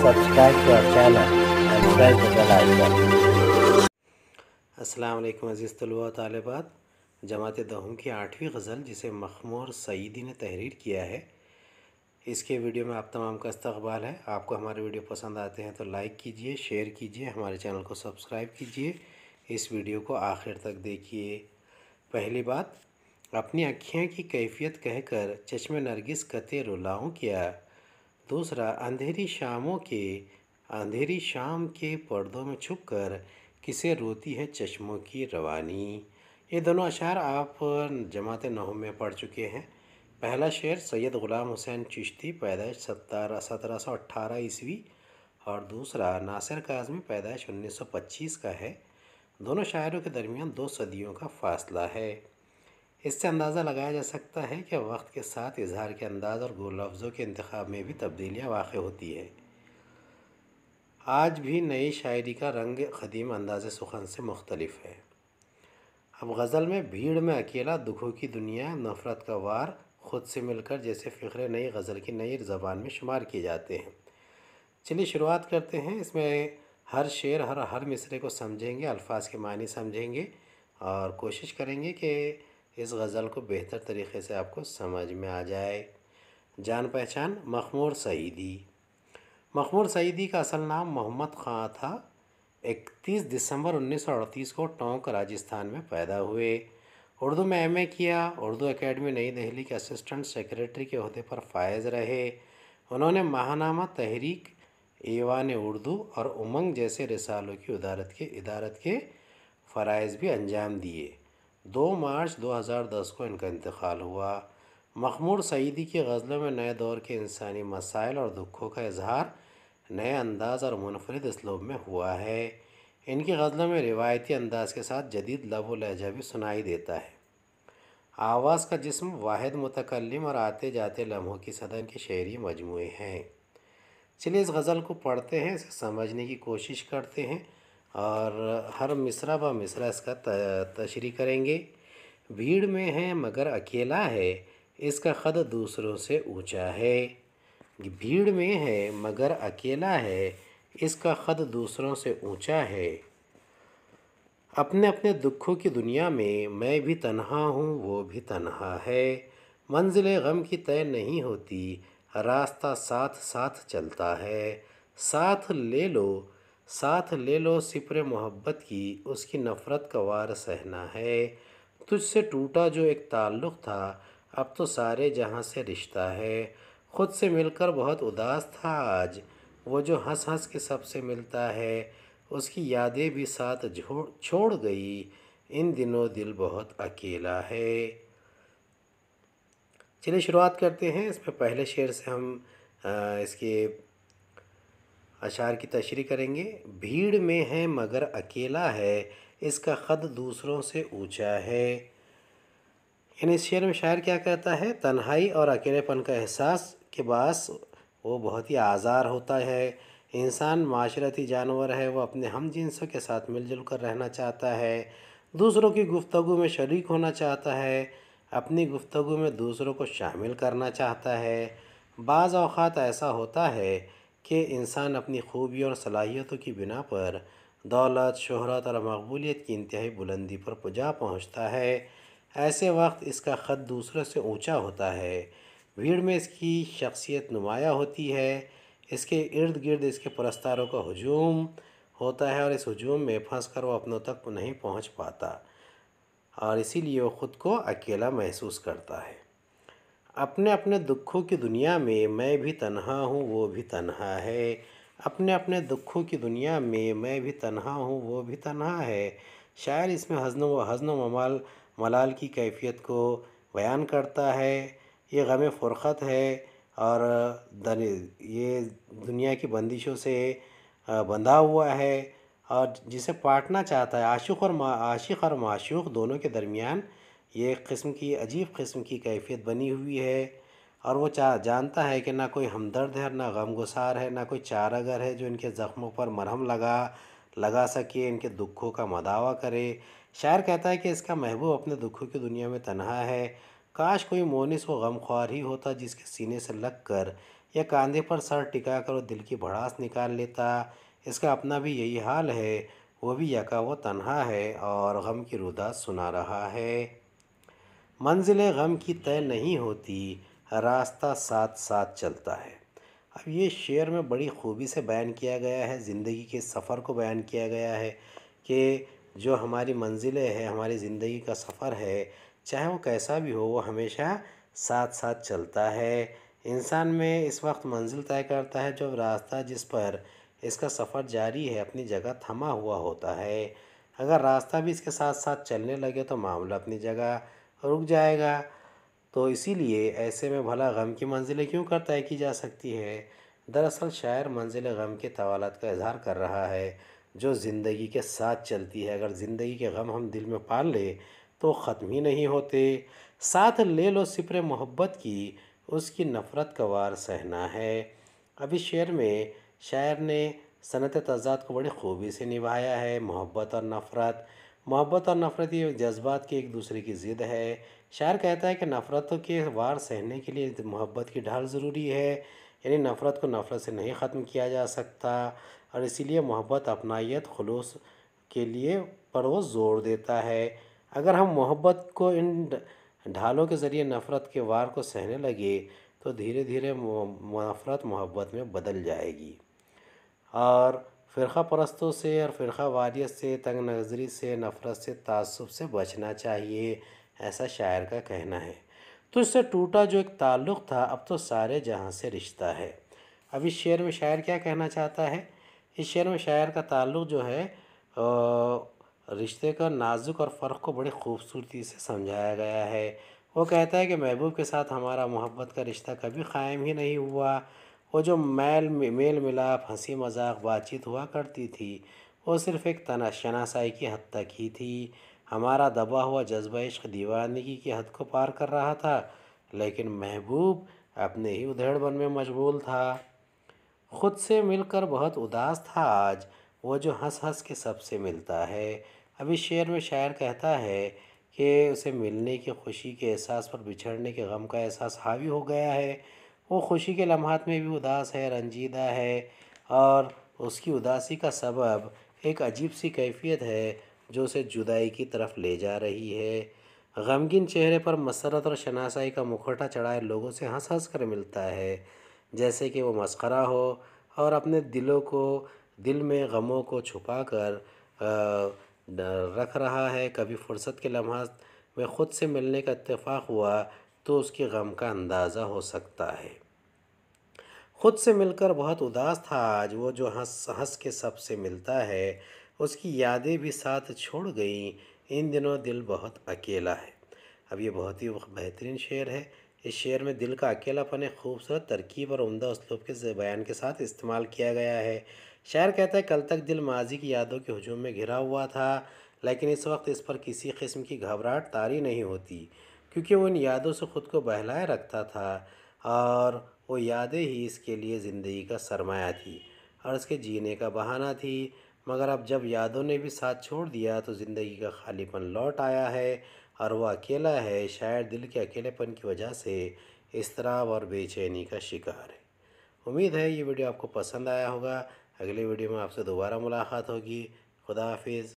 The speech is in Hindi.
subscribe to our channel and press the bell icon. अज़ीज़ तलबा तलबात जमात दहम की आठवीं गज़ल जिसे मखमूर सईदी ने तहरीर किया है इसके वीडियो में आप तमाम का इस्तबाल है आपको हमारे वीडियो पसंद आते हैं तो लाइक कीजिए शेयर कीजिए हमारे चैनल को सब्सक्राइब कीजिए इस वीडियो को आखिर तक देखिए पहली बात अपनी अखियाँ की कैफियत कहकर चश्मे नरगिस कते रुलाऊँ किया दूसरा अंधेरी शामों के अंधेरी शाम के पर्दों में छुप कर किसे रोती है चश्मों की रवानी ये दोनों अशार आप जमात नह में पढ़ चुके हैं पहला शेर सैयद ग़ुलाम हुसैन चिश्ती पैदाइश सत्तर सत्रह सौ अट्ठारह ईस्वी और दूसरा नासिर काजमी पैदाइश उन्नीस सौ पच्चीस का है दोनों शायरों के दरमियान दो सदियों का फासला है इससे अंदाज़ा लगाया जा सकता है कि वक्त के साथ इजहार के अंदाज और गोल लफ्ज़ों के इंतबाब में भी तब्दीलियाँ वाक़ होती हैं आज भी नई शायरी का रंग कदीम अंदाज सुखन से मुख्तलफ है अब गज़ल में भीड़ में अकेला दुखों की दुनिया नफ़रत का वार ख़ुद से मिलकर जैसे फ़िक्र नई गज़ल की नई ज़बान में शुमार किए जाते हैं चलिए शुरुआत करते हैं इसमें हर शेर हर हर मिसरे को समझेंगे अल्फाज के मानी समझेंगे और कोशिश करेंगे कि इस गज़ल को बेहतर तरीके से आपको समझ में आ जाए जान पहचान मखमूर सईदी मखमूर सईदी का असल नाम मोहम्मद ख़ां था 31 दिसंबर 1938 को टोंक राजस्थान में पैदा हुए उर्दू में एमए किया उर्दू एकेडमी नई दिल्ली के असिस्टेंट सेक्रेटरी के अहदे पर फायज रहे उन्होंने माहनामा तहरीक एवान उर्दू और उमंग जैसे रिसालों की उदारत के इदारत के फ़रज़ भी अंजाम दिए दो मार्च 2010 को इनका इंतकाल हुआ मखमूर सईदी की गज़लों में नए दौर के इंसानी मसाइल और दुखों का इजहार नए अंदाज और मुनफरद इसलोब में हुआ है इनकी गज़लों में रिवायती अंदाज के साथ जदीद लब लहजा भी सुनाई देता है आवाज़ का जिसम वाद मतकलम और आते जाते लम्हों की सदन के शहरी मजमू हैं चलिए इस गज़ल को पढ़ते हैं इसे समझने की कोशिश करते हैं और हर मिसरा व मिसरा इसका तशरी करेंगे भीड़ में है मगर अकेला है इसका ख़द दूसरों से ऊंचा है भीड़ में है मगर अकेला है इसका ख़द दूसरों से ऊंचा है अपने अपने दुखों की दुनिया में मैं भी तन्हा हूँ वो भी तन्हा है मंजिल गम की तय नहीं होती रास्ता साथ साथ चलता है साथ ले लो साथ ले लो सिपरे मोहब्बत की उसकी नफ़रत का वार सहना है तुझसे टूटा जो एक ताल्लुक़ था अब तो सारे जहाँ से रिश्ता है ख़ुद से मिलकर बहुत उदास था आज वो जो हंस हंस के सबसे मिलता है उसकी यादें भी साथ छोड़ गई इन दिनों दिल बहुत अकेला है चलिए शुरुआत करते हैं इसमें पहले शेर से हम इसके अशार की तशरी करेंगे भीड़ में है मगर अकेला है इसका ख़द दूसरों से ऊंचा है यानी इस शेर में शायर क्या कहता है तन्हाई और अकेलेपन का एहसास के बास वो बहुत ही आज़ार होता है इंसान माशरती जानवर है वो अपने हम जिनसों के साथ मिलजुल कर रहना चाहता है दूसरों की गुफ्तगु में शरीक होना चाहता है अपनी गुफ्तगु में दूसरों को शामिल करना चाहता है बाज़ अवत ऐसा होता है कि इंसान अपनी खूबियों और सलाहियतों की बिना पर दौलत शहरत और मकबूलीत की इंतहाई बुलंदी पर पुजा पहुँचता है ऐसे वक्त इसका ख़त दूसरों से ऊँचा होता है भीड़ में इसकी शख्सियत नुमाया होती है इसके इर्द गिर्द इसके परस्तारों का हजूम होता है और इस हजूम में फंस कर वो अपनों तक नहीं पहुँच पाता और इसीलिए वो ख़ुद को अकेला महसूस करता है अपने अपने दुखों की दुनिया में मैं भी तन्हा हूँ वो भी तन्हा है अपने अपने दुखों की दुनिया में मैं भी तन्हा हूँ वो भी तन्हा है शायर इसमें हजन व हजन ममाल मलाल की कैफियत को बयान करता है ये गम फ़ुरक़त है और ये दुनिया की बंदिशों से बंधा हुआ है और जिसे पाटना चाहता है आशुक़ और आशिक और माशूक दोनों के दरमियान ये एक किस्म की अजीब किस्म की कैफियत बनी हुई है और वो चा जानता है कि ना कोई हमदर्द है ना गमगुसार है ना कोई चारागर है जो इनके ज़ख्मों पर मरहम लगा लगा सके इनके दुखों का मदावा करे शायर कहता है कि इसका महबूब अपने दुखों की दुनिया में तनहा है काश कोई मोनिस व गमख्वार ही होता जिसके सीने से लग कर या कांधे पर सर टिका कर दिल की भड़ास निकाल लेता इसका अपना भी यही हाल है वो भी यका वो तनहा है और गम की रुदा सुना रहा है मंजिल गम की तय नहीं होती रास्ता साथ साथ चलता है अब ये शेर में बड़ी खूबी से बयान किया गया है ज़िंदगी के सफ़र को बयान किया गया है कि जो हमारी मंजिलें हैं हमारी ज़िंदगी का सफ़र है चाहे वो कैसा भी हो वो हमेशा साथ साथ चलता है इंसान में इस वक्त मंजिल तय करता है जब रास्ता जिस पर इसका सफ़र जारी है अपनी जगह थमा हुआ होता है अगर रास्ता भी इसके साथ साथ चलने लगे तो मामला अपनी जगह रुक जाएगा तो इसीलिए ऐसे में भला गम की मंजिलें क्यों कर तय की जा सकती है दरअसल शायर मंजिल गम के तवालत का इजहार कर रहा है जो ज़िंदगी के साथ चलती है अगर ज़िंदगी के गम हम दिल में पाल ले तो ख़त्म ही नहीं होते साथ ले लो सिपरे मोहब्बत की उसकी नफ़रत का वार सहना है अभी शेर में शायर ने सनत तजाद को बड़ी खूबी से निभाया है मोहब्बत और नफ़रत मोहब्बत और नफ़रत ये जज्बात की एक दूसरे की ज़िद है शायर कहता है कि नफ़रत के वार सहने के लिए मोहब्बत की ढाल ज़रूरी है यानी नफ़रत को नफ़रत से नहीं ख़त्म किया जा सकता और इसीलिए मोहब्बत अपनाइत खलूस के लिए पर वो जोर देता है अगर हम मोहब्बत को इन ढालों के ज़रिए नफ़रत के वार को सहने लगे तो धीरे धीरे नफ़रत मोहब्बत में बदल जाएगी और फ़िरका परस्तों से और फ़िरका वारियत से तंग नजरी से नफ़रत से तसब से बचना चाहिए ऐसा शायर का कहना है तो इससे टूटा जो एक ताल्लुक़ था अब तो सारे जहाँ से रिश्ता है अब इस शेर में शायर क्या कहना चाहता है इस शेर में शायर का ताल्लुक़ जो है रिश्ते का नाजुक और फ़र्क को बड़ी खूबसूरती से समझाया गया है वो कहता है कि महबूब के साथ हमारा मोहब्बत का रिश्ता कभी कायम ही नहीं हुआ वो जो मैल मेल मिलाप हंसी मजाक बातचीत हुआ करती थी वो सिर्फ़ एक तना शनासाई की हद तक ही थी हमारा दबा हुआ जज्बा इश्क दीवानगी की हद को पार कर रहा था लेकिन महबूब अपने ही उधेड़बन में मशगूल था खुद से मिलकर बहुत उदास था आज वो जो हंस हंस के सबसे मिलता है अभी शेर में शायर कहता है कि उसे मिलने की खुशी के एहसास पर बिछड़ने के गम का एहसास हावी हो गया है वो खुशी के लम्हात में भी उदास है रंजीदा है और उसकी उदासी का सबब एक अजीब सी कैफियत है जो उसे जुदाई की तरफ ले जा रही है गमगिन चेहरे पर मसरत और शनासाई का मुखोटा चढ़ाए लोगों से हंस हंस कर मिलता है जैसे कि वो मस्करा हो और अपने दिलों को दिल में गमों को छुपा कर रख रहा है कभी फुर्सत के लम्हा में ख़ुद से मिलने का इतफ़ाक़ हुआ तो उसके गम का अंदाज़ा हो सकता है ख़ुद से मिलकर बहुत उदास था आज वो जो हंस हंस के सब से मिलता है उसकी यादें भी साथ छोड़ गईं इन दिनों दिल बहुत अकेला है अब ये बहुत ही बेहतरीन शेर है इस शेर में दिल का अकेलापन एक खूबसूरत तरकीब और उमदा उसलूब के बयान के साथ इस्तेमाल किया गया है शायर कहता है कल तक दिल माजी की यादों के हजूम में घिरा हुआ था लेकिन इस वक्त इस पर किसी किस्म की घबराहट तारी नहीं होती क्योंकि वो उन यादों से ख़ुद को बहलाए रखता था और वो यादें ही इसके लिए ज़िंदगी का सरमाया थी और इसके जीने का बहाना थी मगर अब जब यादों ने भी साथ छोड़ दिया तो ज़िंदगी का खालीपन लौट आया है और वह अकेला है शायद दिल के अकेलेपन की वजह से इसतराब और बेचैनी का शिकार है उम्मीद है ये वीडियो आपको पसंद आया होगा अगले वीडियो में आपसे दोबारा मुलाकात होगी खुदा हाफिज़